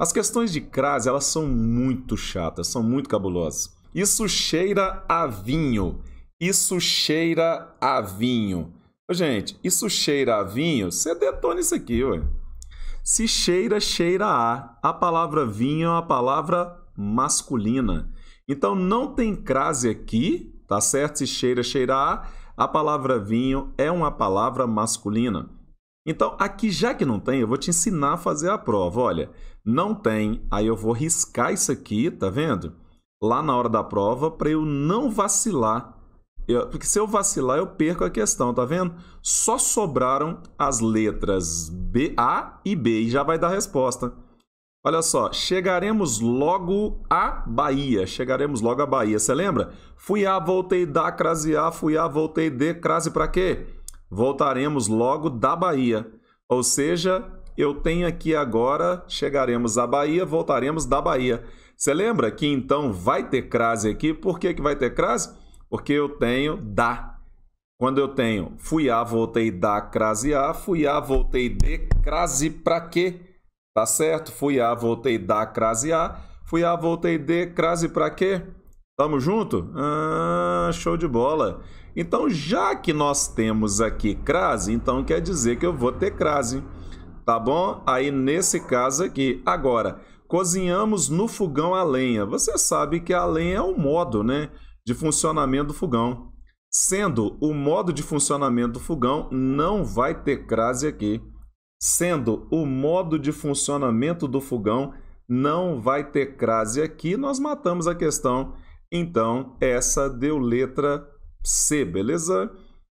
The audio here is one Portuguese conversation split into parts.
As questões de crase, elas são muito chatas, são muito cabulosas. Isso cheira a vinho. Isso cheira a vinho. gente, isso cheira a vinho? Você detona isso aqui, ué. Se cheira, cheira a. A palavra vinho é uma palavra masculina. Então não tem crase aqui, tá certo? Se cheira, cheira a. A palavra vinho é uma palavra masculina. Então, aqui já que não tem, eu vou te ensinar a fazer a prova. Olha, não tem, aí eu vou riscar isso aqui, tá vendo? Lá na hora da prova, para eu não vacilar. Eu, porque se eu vacilar, eu perco a questão, tá vendo? Só sobraram as letras B, A e B, e já vai dar a resposta. Olha só, chegaremos logo à Bahia. Chegaremos logo à Bahia. Você lembra? Fui A, voltei da, crase A, fui A, voltei D, crase para quê? voltaremos logo da Bahia. Ou seja, eu tenho aqui agora, chegaremos à Bahia, voltaremos da Bahia. Você lembra que então vai ter crase aqui? Por que, que vai ter crase? Porque eu tenho da. Quando eu tenho fui A, voltei da, crase A, fui A, voltei de, crase pra quê? Tá certo? Fui A, voltei da, crase A, fui A, voltei de, crase pra quê? Tamo junto? Ah, show de bola. Então, já que nós temos aqui crase, então quer dizer que eu vou ter crase, tá bom? Aí, nesse caso aqui. Agora, cozinhamos no fogão a lenha. Você sabe que a lenha é o um modo né, de funcionamento do fogão. Sendo o modo de funcionamento do fogão, não vai ter crase aqui. Sendo o modo de funcionamento do fogão, não vai ter crase aqui. Nós matamos a questão então, essa deu letra C, beleza?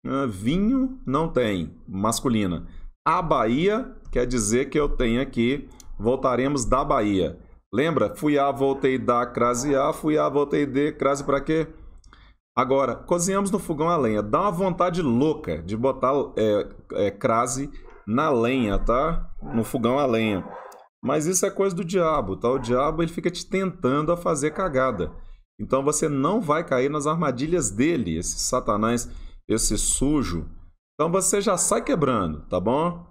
Uh, vinho não tem, masculina. A Bahia quer dizer que eu tenho aqui, voltaremos da Bahia. Lembra? Fui A, voltei da, crase A, fui A, voltei D, crase para quê? Agora, cozinhamos no fogão a lenha. Dá uma vontade louca de botar é, é, crase na lenha, tá? No fogão a lenha. Mas isso é coisa do diabo, tá? O diabo ele fica te tentando a fazer cagada. Então você não vai cair nas armadilhas dele, esse satanás, esse sujo. Então você já sai quebrando, tá bom?